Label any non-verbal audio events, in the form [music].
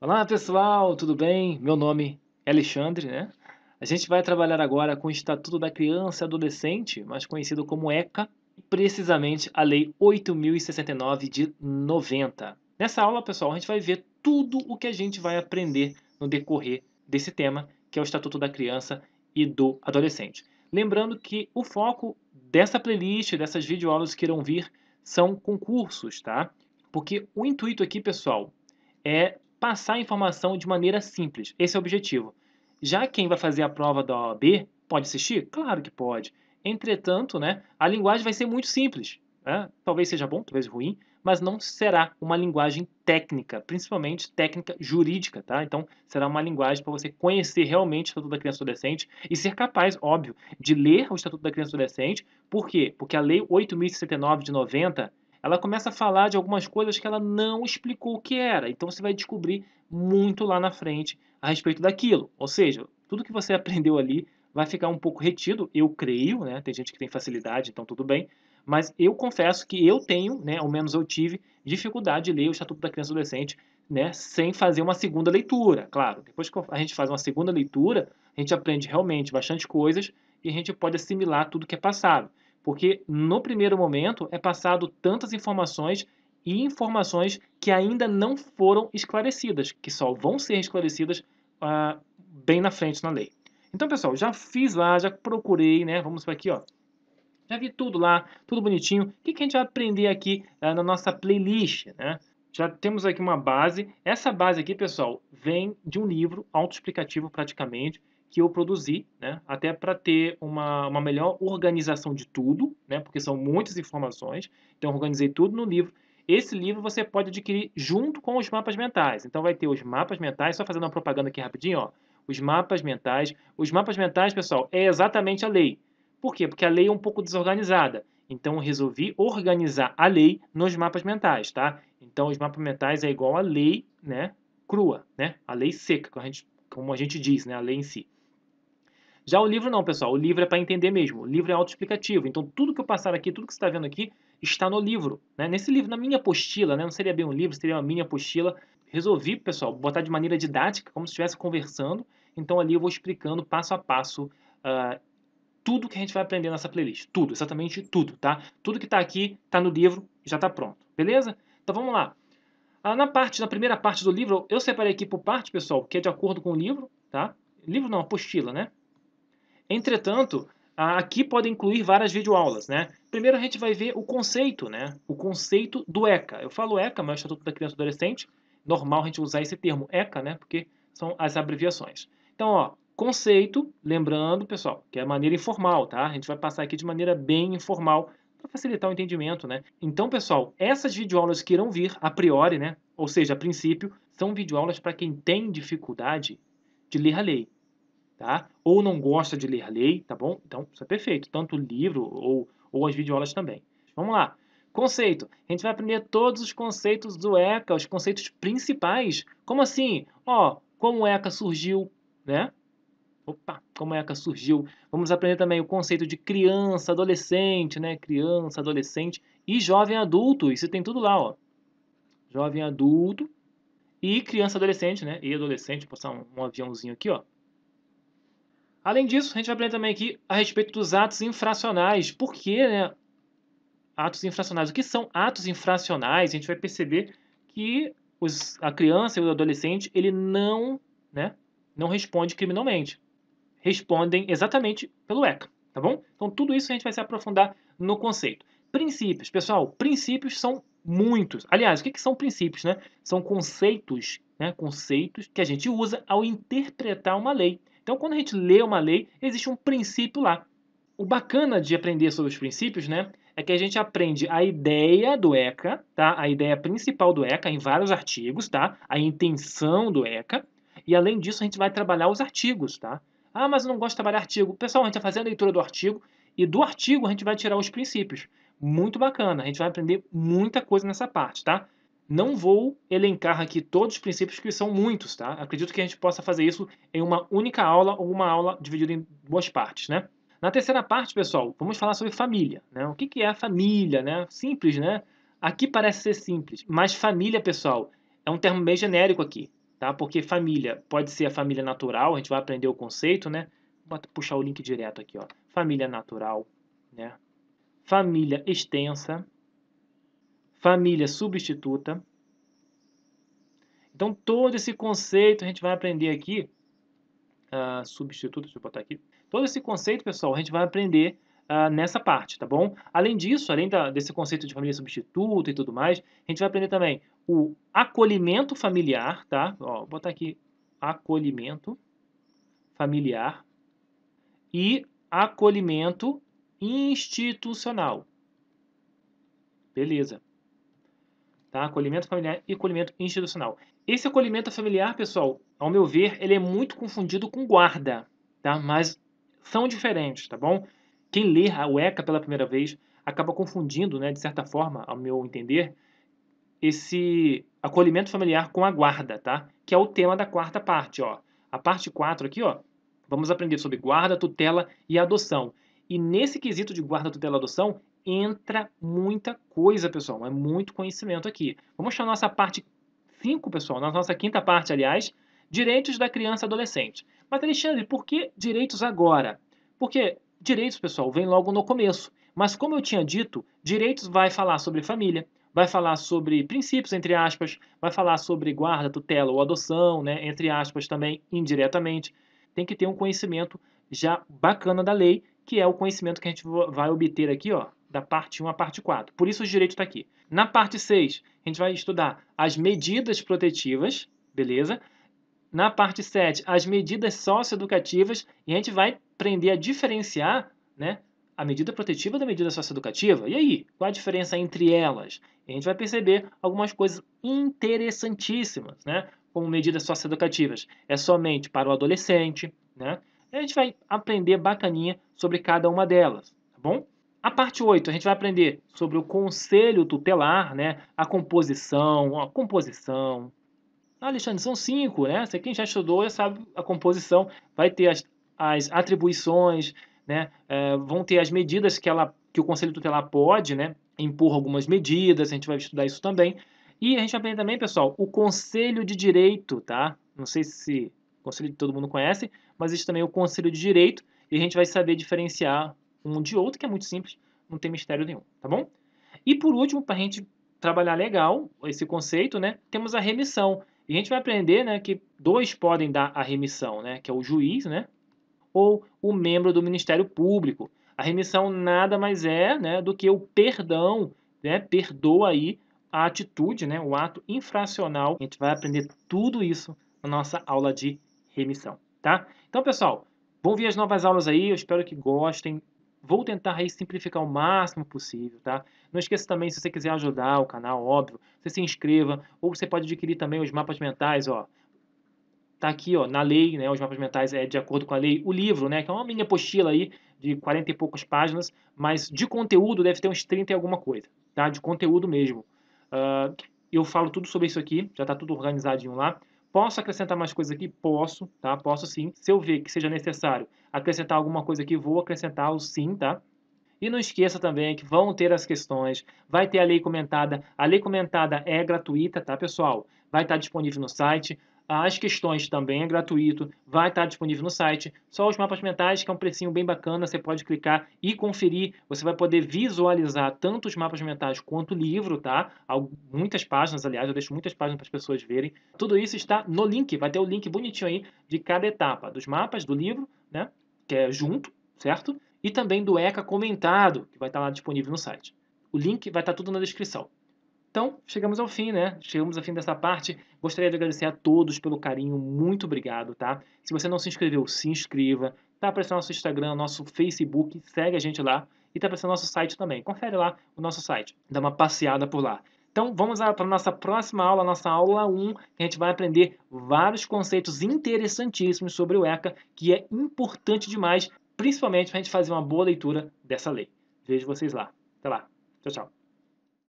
Olá pessoal, tudo bem? Meu nome é Alexandre, né? A gente vai trabalhar agora com o Estatuto da Criança e Adolescente, mais conhecido como ECA, precisamente a Lei 8069 de 90. Nessa aula, pessoal, a gente vai ver tudo o que a gente vai aprender no decorrer desse tema, que é o Estatuto da Criança e do Adolescente. Lembrando que o foco dessa playlist, dessas videoaulas que irão vir, são concursos, tá? Porque o intuito aqui, pessoal, é passar a informação de maneira simples. Esse é o objetivo. Já quem vai fazer a prova da OAB pode assistir? Claro que pode. Entretanto, né, a linguagem vai ser muito simples. Né? Talvez seja bom, talvez ruim, mas não será uma linguagem técnica, principalmente técnica jurídica, tá? Então, será uma linguagem para você conhecer realmente o Estatuto da Criança e Adolescente e ser capaz, óbvio, de ler o Estatuto da Criança e Adolescente. Por quê? Porque a Lei 8.069 de 90 ela começa a falar de algumas coisas que ela não explicou o que era. Então você vai descobrir muito lá na frente a respeito daquilo. Ou seja, tudo que você [laughs] aprendeu ali vai ficar um pouco retido, eu creio, né? Tem gente que tem facilidade, então tudo bem. Mas eu confesso que eu tenho, né, ao menos eu tive, dificuldade de ler o Estatuto da Criança e Adolescente, né, sem fazer uma segunda leitura, claro. Depois que a gente faz uma segunda leitura, a gente aprende realmente bastante coisas e a gente pode assimilar tudo que é passado. Porque no primeiro momento é passado tantas informações e informações que ainda não foram esclarecidas, que só vão ser esclarecidas ah, bem na frente na lei. Então, pessoal, já fiz lá, já procurei, né? Vamos para aqui, ó. Já vi tudo lá, tudo bonitinho. O que, que a gente vai aprender aqui ah, na nossa playlist, né? Já temos aqui uma base. Essa base aqui, pessoal, vem de um livro autoexplicativo praticamente, que eu produzi, né? até para ter uma, uma melhor organização de tudo, né? porque são muitas informações, então organizei tudo no livro. Esse livro você pode adquirir junto com os mapas mentais. Então vai ter os mapas mentais, só fazendo uma propaganda aqui rapidinho, ó. Os mapas mentais. Os mapas mentais, pessoal, é exatamente a lei. Por quê? Porque a lei é um pouco desorganizada. Então resolvi organizar a lei nos mapas mentais, tá? Então os mapas mentais é igual a lei, né, crua, né? A lei seca, como a gente, como a gente diz, né, a lei em si. Já o livro não, pessoal. O livro é para entender mesmo. O livro é autoexplicativo. Então, tudo que eu passar aqui, tudo que você está vendo aqui, está no livro. Né? Nesse livro, na minha apostila, né? não seria bem um livro, seria uma minha apostila. Resolvi, pessoal, botar de maneira didática, como se estivesse conversando. Então, ali eu vou explicando passo a passo uh, tudo que a gente vai aprender nessa playlist. Tudo, exatamente tudo, tá? Tudo que está aqui, está no livro, já está pronto. Beleza? Então, vamos lá. Ah, na parte, na primeira parte do livro, eu separei aqui por parte, pessoal, que é de acordo com o livro, tá? Livro não, apostila, né? Entretanto, aqui pode incluir várias videoaulas, né? Primeiro a gente vai ver o conceito, né? O conceito do ECA. Eu falo ECA, mas é o Estatuto da Criança e Adolescente. Normal a gente usar esse termo ECA, né? Porque são as abreviações. Então, ó, conceito, lembrando, pessoal, que é maneira informal, tá? A gente vai passar aqui de maneira bem informal para facilitar o entendimento, né? Então, pessoal, essas videoaulas que irão vir a priori, né? Ou seja, a princípio, são videoaulas para quem tem dificuldade de ler a lei tá? Ou não gosta de ler lei, tá bom? Então, isso é perfeito, tanto o livro ou, ou as videoaulas também. Vamos lá. Conceito. A gente vai aprender todos os conceitos do ECA, os conceitos principais. Como assim? Ó, como o ECA surgiu, né? Opa, como é que surgiu? Vamos aprender também o conceito de criança, adolescente, né? Criança, adolescente e jovem adulto. Isso tem tudo lá, ó. Jovem adulto e criança, adolescente, né? E adolescente, vou passar um, um aviãozinho aqui, ó. Além disso, a gente vai aprender também aqui a respeito dos atos infracionais. Por que, né? Atos infracionais. O que são atos infracionais? A gente vai perceber que os, a criança e o adolescente, ele não, né, não responde criminalmente. Respondem exatamente pelo ECA, tá bom? Então, tudo isso a gente vai se aprofundar no conceito. Princípios, pessoal, princípios são muitos. Aliás, o que, que são princípios, né? São conceitos, né, conceitos que a gente usa ao interpretar uma lei. Então, quando a gente lê uma lei, existe um princípio lá. O bacana de aprender sobre os princípios, né, é que a gente aprende a ideia do ECA, tá? A ideia principal do ECA em vários artigos, tá? A intenção do ECA. E além disso, a gente vai trabalhar os artigos, tá? Ah, mas eu não gosto de trabalhar artigo. Pessoal, a gente vai tá fazer a leitura do artigo e do artigo a gente vai tirar os princípios. Muito bacana, a gente vai aprender muita coisa nessa parte, tá? Não vou elencar aqui todos os princípios, que são muitos, tá? Acredito que a gente possa fazer isso em uma única aula ou uma aula dividida em duas partes, né? Na terceira parte, pessoal, vamos falar sobre família, né? O que é a família, né? Simples, né? Aqui parece ser simples, mas família, pessoal, é um termo bem genérico aqui, tá? Porque família pode ser a família natural, a gente vai aprender o conceito, né? Vou puxar o link direto aqui, ó. Família natural, né? Família extensa, família substituta. Então, todo esse conceito a gente vai aprender aqui, uh, ah, substituto, deixa eu botar aqui. Todo esse conceito, pessoal, a gente vai aprender uh, nessa parte, tá bom? Além disso, além da, desse conceito de família substituta e tudo mais, a gente vai aprender também o acolhimento familiar, tá? Ó, vou botar aqui acolhimento familiar e acolhimento institucional. Beleza tá? Acolhimento familiar e acolhimento institucional. Esse acolhimento familiar, pessoal, ao meu ver, ele é muito confundido com guarda, tá? Mas são diferentes, tá bom? Quem lê o ECA pela primeira vez acaba confundindo, né, de certa forma, ao meu entender, esse acolhimento familiar com a guarda, tá? Que é o tema da quarta parte, ó. A parte 4 aqui, ó, vamos aprender sobre guarda, tutela e adoção. E nesse quesito de guarda, tutela e adoção, entra muita coisa, pessoal. É muito conhecimento aqui. Vamos mostrar a nossa parte 5, pessoal, na nossa quinta parte, aliás, direitos da criança e adolescente. Mas, Alexandre, por que direitos agora? Porque direitos, pessoal, vem logo no começo. Mas, como eu tinha dito, direitos vai falar sobre família, vai falar sobre princípios, entre aspas, vai falar sobre guarda, tutela ou adoção, né, entre aspas também, indiretamente. Tem que ter um conhecimento já bacana da lei, que é o conhecimento que a gente vai obter aqui, ó, da parte 1 à parte 4. Por isso o direito está aqui. Na parte 6, a gente vai estudar as medidas protetivas, beleza? Na parte 7, as medidas socioeducativas, e a gente vai aprender a diferenciar né, a medida protetiva da medida socioeducativa. E aí, qual a diferença entre elas? E a gente vai perceber algumas coisas interessantíssimas, né? Como medidas socioeducativas. É somente para o adolescente, né? E a gente vai aprender bacaninha sobre cada uma delas, tá bom? A parte 8, a gente vai aprender sobre o conselho tutelar, né? a composição, a composição. Ah, Alexandre, são cinco, né? Você quem já estudou já sabe a composição, vai ter as, as atribuições, né? É, vão ter as medidas que, ela, que o conselho tutelar pode né? impor algumas medidas, a gente vai estudar isso também. E a gente vai aprender também, pessoal, o conselho de direito, tá? Não sei se o conselho de todo mundo conhece, mas existe também o conselho de direito, e a gente vai saber diferenciar um de outro, que é muito simples, não tem mistério nenhum, tá bom? E por último, para a gente trabalhar legal esse conceito, né, temos a remissão. E a gente vai aprender né, que dois podem dar a remissão, né, que é o juiz né, ou o membro do Ministério Público. A remissão nada mais é né, do que o perdão, né, perdoa aí a atitude, né, o ato infracional. A gente vai aprender tudo isso na nossa aula de remissão, tá? Então, pessoal, vão ver as novas aulas aí, eu espero que gostem. Vou tentar aí simplificar o máximo possível, tá? Não esqueça também, se você quiser ajudar o canal, óbvio, você se inscreva, ou você pode adquirir também os mapas mentais, ó. Tá aqui, ó, na lei, né, os mapas mentais é de acordo com a lei. O livro, né, que é uma mini apostila aí, de 40 e poucas páginas, mas de conteúdo deve ter uns 30 e alguma coisa, tá? De conteúdo mesmo. Uh, eu falo tudo sobre isso aqui, já tá tudo organizadinho lá. Posso acrescentar mais coisas aqui? Posso, tá? Posso sim. Se eu ver que seja necessário acrescentar alguma coisa aqui, vou acrescentar o sim, tá? E não esqueça também que vão ter as questões, vai ter a lei comentada. A lei comentada é gratuita, tá, pessoal? Vai estar disponível no site. As questões também é gratuito, vai estar disponível no site. Só os mapas mentais, que é um precinho bem bacana, você pode clicar e conferir. Você vai poder visualizar tanto os mapas mentais quanto o livro, tá? Muitas páginas, aliás, eu deixo muitas páginas para as pessoas verem. Tudo isso está no link, vai ter o link bonitinho aí de cada etapa, dos mapas, do livro, né? Que é junto, certo? E também do ECA comentado, que vai estar lá disponível no site. O link vai estar tudo na descrição. Então, chegamos ao fim, né? Chegamos ao fim dessa parte. Gostaria de agradecer a todos pelo carinho. Muito obrigado, tá? Se você não se inscreveu, se inscreva. Tá aparecendo nosso Instagram, nosso Facebook. Segue a gente lá. E tá aparecendo nosso site também. Confere lá o nosso site. Dá uma passeada por lá. Então, vamos para a nossa próxima aula, nossa aula 1, que a gente vai aprender vários conceitos interessantíssimos sobre o ECA, que é importante demais, principalmente para a gente fazer uma boa leitura dessa lei. Vejo vocês lá. Até lá. Tchau, tchau.